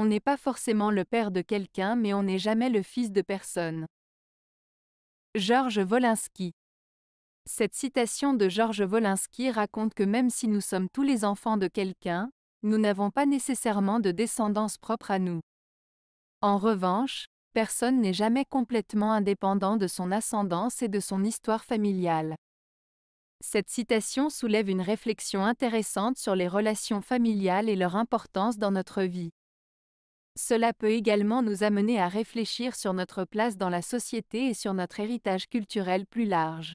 On n'est pas forcément le père de quelqu'un mais on n'est jamais le fils de personne. Georges Volinsky Cette citation de Georges Volinsky raconte que même si nous sommes tous les enfants de quelqu'un, nous n'avons pas nécessairement de descendance propre à nous. En revanche, personne n'est jamais complètement indépendant de son ascendance et de son histoire familiale. Cette citation soulève une réflexion intéressante sur les relations familiales et leur importance dans notre vie. Cela peut également nous amener à réfléchir sur notre place dans la société et sur notre héritage culturel plus large.